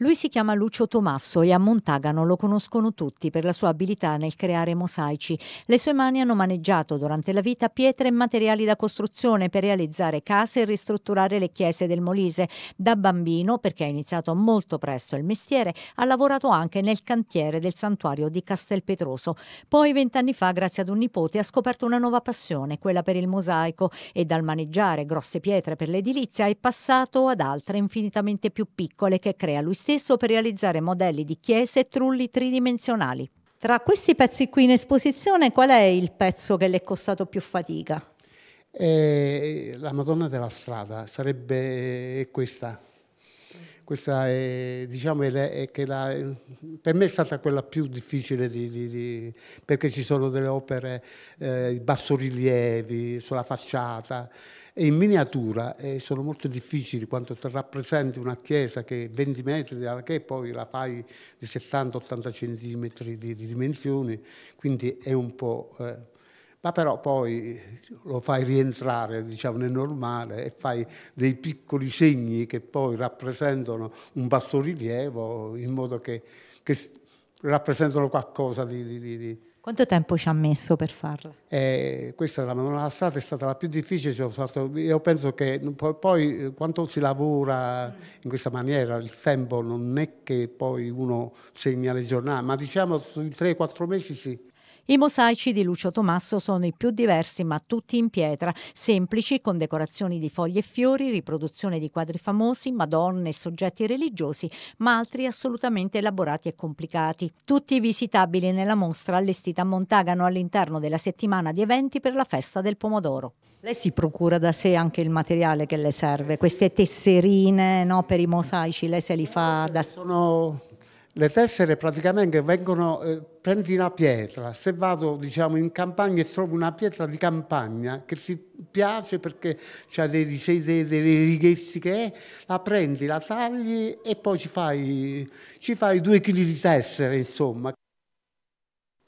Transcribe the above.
Lui si chiama Lucio Tommaso e a Montagano lo conoscono tutti per la sua abilità nel creare mosaici. Le sue mani hanno maneggiato durante la vita pietre e materiali da costruzione per realizzare case e ristrutturare le chiese del Molise. Da bambino, perché ha iniziato molto presto il mestiere, ha lavorato anche nel cantiere del santuario di Castelpetroso. Poi, vent'anni fa, grazie ad un nipote, ha scoperto una nuova passione, quella per il mosaico, e dal maneggiare grosse pietre per l'edilizia è passato ad altre infinitamente più piccole che crea lui stesso stesso per realizzare modelli di chiese e trulli tridimensionali. Tra questi pezzi qui in esposizione, qual è il pezzo che le è costato più fatica? Eh, la Madonna della strada sarebbe questa questa è, diciamo, è, è la, per me è stata quella più difficile di, di, di, perché ci sono delle opere, eh, i bassorilievi sulla facciata e in miniatura eh, sono molto difficili quando si rappresenta una chiesa che 20 metri dalla che poi la fai di 70-80 cm di, dimensioni, quindi è un po'... Eh, ma però poi lo fai rientrare diciamo, nel normale e fai dei piccoli segni che poi rappresentano un bassorilievo in modo che, che rappresentano qualcosa di, di, di quanto tempo ci ha messo per farla? Eh, questa la manosata è stata la più difficile, stato, io penso che poi eh, quando si lavora mm. in questa maniera il tempo non è che poi uno segna le giornate, ma diciamo sui 3-4 mesi sì. I mosaici di Lucio Tommaso sono i più diversi, ma tutti in pietra, semplici, con decorazioni di foglie e fiori, riproduzione di quadri famosi, madonne e soggetti religiosi, ma altri assolutamente elaborati e complicati. Tutti visitabili nella mostra allestita a Montagano all'interno della settimana di eventi per la festa del pomodoro. Lei si procura da sé anche il materiale che le serve, queste tesserine no, per i mosaici, lei se li fa da... Sono le tessere praticamente vengono eh, prendi una pietra, se vado diciamo, in campagna e trovo una pietra di campagna che ti piace perché ha dei disegni, dei, dei righetti che è, la prendi, la tagli e poi ci fai, ci fai due chili di tessere insomma.